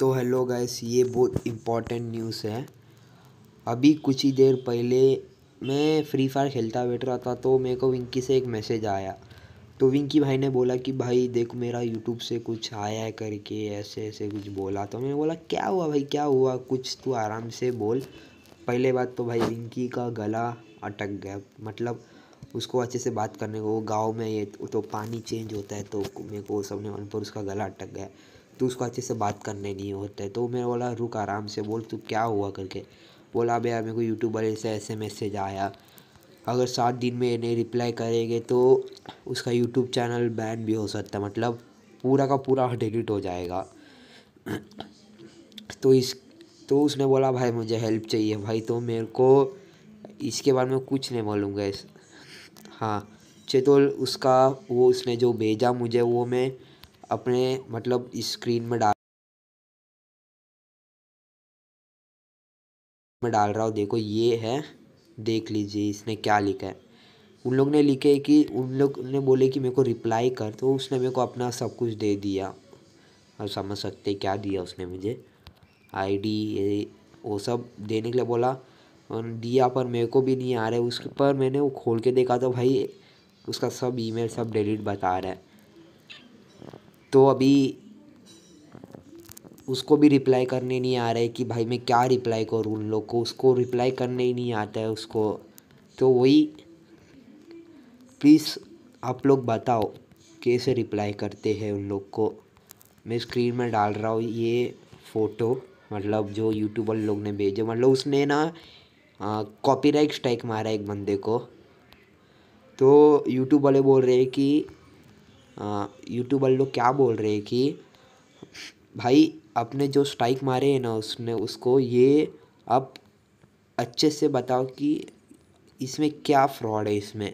तो hello guys ये बहुत इम्पोर्टेंट न्यूज़ है अभी कुछ ही देर पहले मैं फ्री फायर खेलता बैठ रहा था तो मेरे को विंकी से एक मैसेज आया तो विंकी भाई ने बोला कि भाई देख मेरा यूट्यूब से कुछ आया है करके ऐसे ऐसे कुछ बोला तो मैंने बोला क्या हुआ भाई क्या हुआ कुछ तू आराम से बोल पहले बात तो भाई विंकी का गला अटक गया मतलब उसको अच्छे से बात करने को गांव में ये तो पानी चेंज होता है तो मेरे को सबने वन पर उसका गला अटक गया तो उसको अच्छे से बात करने नहीं होता है तो मैं बोला रुक आराम से बोल तू क्या हुआ करके बोला अब यार मेरे को यूट्यूबर ऐसे ऐसे मैसेज आया अगर सात दिन में नहीं रिप्लाई करेंगे तो उसका यूट्यूब चैनल बैन भी हो सकता है मतलब पूरा का पूरा डिलीट हो जाएगा तो इस तो उसने बोला भाई मुझे हेल्प चाहिए भाई तो मेरे को इसके बारे में कुछ नहीं बोलूँगा इस हाँ चे तो उसका वो उसने जो भेजा मुझे वो मैं अपने मतलब स्क्रीन में डाल में डाल रहा हूँ देखो ये है देख लीजिए इसने क्या लिखा है उन लोग ने लिखे कि उन लोग ने बोले कि मेरे को रिप्लाई कर तो उसने मेरे को अपना सब कुछ दे दिया और समझ सकते क्या दिया उसने मुझे आईडी ये वो सब देने के लिए बोला और दिया पर मेरे को भी नहीं आ रहा है उस पर मैंने वो खोल के देखा तो भाई उसका सब ईमेल सब डिलीट बता रहा है तो अभी उसको भी रिप्लाई करने नहीं आ रहा है कि भाई मैं क्या रिप्लाई करूँ उन लोग को उसको रिप्लाई करने ही नहीं आता है उसको तो वही प्लीज़ आप लोग बताओ कैसे रिप्लाई करते हैं उन लोग को मैं स्क्रीन में डाल रहा हूँ ये फ़ोटो मतलब जो यूट्यूबर लोग ने भेजे मतलब उसने ना कॉपीराइट स्ट्राइक मारा एक बंदे को तो यूट्यूब वाले बोल रहे हैं कि यूट्यूबर लोग क्या बोल रहे हैं कि भाई अपने जो स्ट्राइक मारे हैं ना उसने उसको ये आप अच्छे से बताओ कि इसमें क्या फ्रॉड है इसमें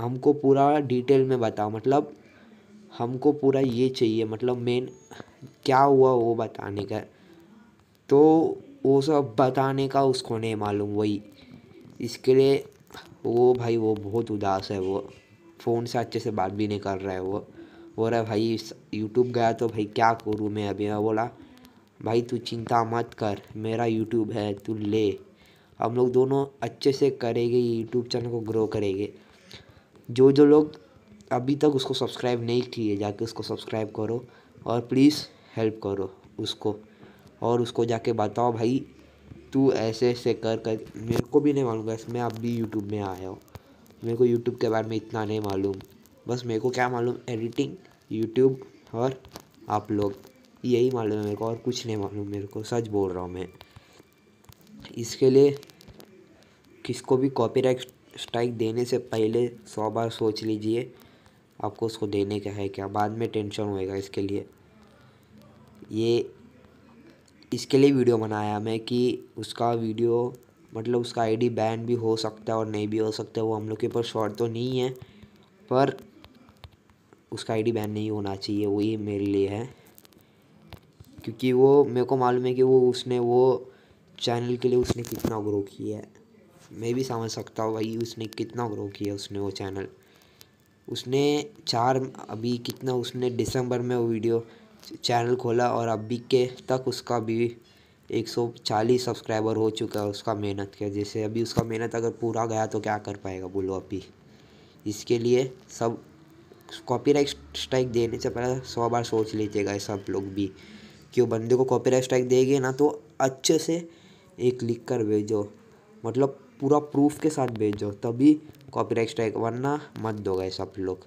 हमको पूरा डिटेल में बताओ मतलब हमको पूरा ये चाहिए मतलब मेन क्या हुआ वो बताने का तो वो सब बताने का उसको नहीं मालूम वही इसके लिए वो भाई वो बहुत उदास है वो फ़ोन से अच्छे से बात भी नहीं कर रहा है वो बोल रहा भाई यूट्यूब गया तो भाई क्या करूँ मैं अभी मैं बोला भाई तू चिंता मत कर मेरा यूट्यूब है तू ले हम लोग दोनों अच्छे से करेंगे यूट्यूब चैनल को ग्रो करेंगे जो जो लोग अभी तक उसको सब्सक्राइब नहीं किए जाके उसको सब्सक्राइब करो और प्लीज़ हेल्प करो उसको और उसको जाके बताओ भाई तू ऐसे ऐसे कर कर मेरे को भी नहीं मालूम मैं अभी यूट्यूब में आया हूँ मेरे को यूट्यूब के बारे में इतना नहीं मालूम बस मेरे को क्या मालूम एडिटिंग यूट्यूब और आप लोग यही मालूम है मेरे को और कुछ नहीं मालूम मेरे को सच बोल रहा हूँ मैं इसके लिए किसको भी कॉपीराइट स्ट्राइक देने से पहले सौ बार सोच लीजिए आपको उसको देने का है क्या बाद में टेंशन होएगा इसके लिए ये इसके लिए वीडियो बनाया मैं कि उसका वीडियो मतलब उसका आईडी बैन भी हो सकता है और नहीं भी हो सकता वो हम लोग के ऊपर शॉर्ट तो नहीं है पर उसका आईडी बैन नहीं होना चाहिए वही मेरे लिए है क्योंकि वो मेरे को मालूम है कि वो उसने वो चैनल के लिए उसने कितना ग्रो किया है मैं भी समझ सकता हूँ भाई उसने कितना ग्रो किया उसने वो चैनल उसने चार अभी कितना उसने दिसंबर में वो वीडियो चैनल खोला और अभी के तक उसका भी 140 सब्सक्राइबर हो चुका है उसका मेहनत के जैसे अभी उसका मेहनत अगर पूरा गया तो क्या कर पाएगा बोलो अभी इसके लिए सब कॉपीराइट स्ट्राइक देने से पहले सौ बार सोच लीजिएगा सब लोग भी कि वो बंदे को कॉपीराइट स्ट्राइक देंगे ना तो अच्छे से एक लिख कर भेजो मतलब पूरा प्रूफ के साथ भेजो तभी कॉपीराइट स्ट्राइक वरना मत दोगे गए सब लोग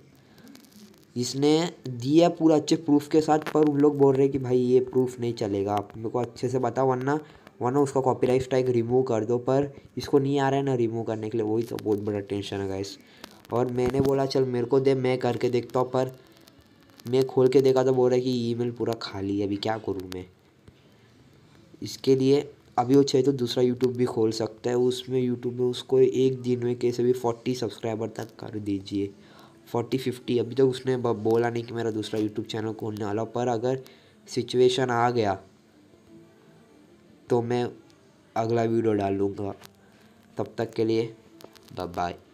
जिसने दिया पूरा अच्छे प्रूफ के साथ पर उन लोग बोल रहे हैं कि भाई ये प्रूफ नहीं चलेगा आप मेरे को अच्छे से बताओ वरना वरना उसका कॉपीराइट स्ट्राइक रिमूव कर दो पर इसको नहीं आ रहा है ना रिमूव करने के लिए वही तो बहुत बड़ा टेंशन है गाइस और मैंने बोला चल मेरे को दे मैं करके देखता हूँ पर मैं खोल के देखा तो बोल रहा है कि ईमेल पूरा खाली है अभी क्या करूँ मैं इसके लिए अभी वो चाहे तो दूसरा यूट्यूब भी खोल सकता है उसमें यूट्यूब में उसको एक दिन में कैसे भी फोर्टी सब्सक्राइबर तक कर दीजिए फोर्टी फिफ्टी अभी तक तो उसने बोला नहीं कि मेरा दूसरा यूट्यूब चैनल खोलने वाला पर अगर सिचुएशन आ गया तो मैं अगला वीडियो डाल लूँगा तब तक के लिए बाय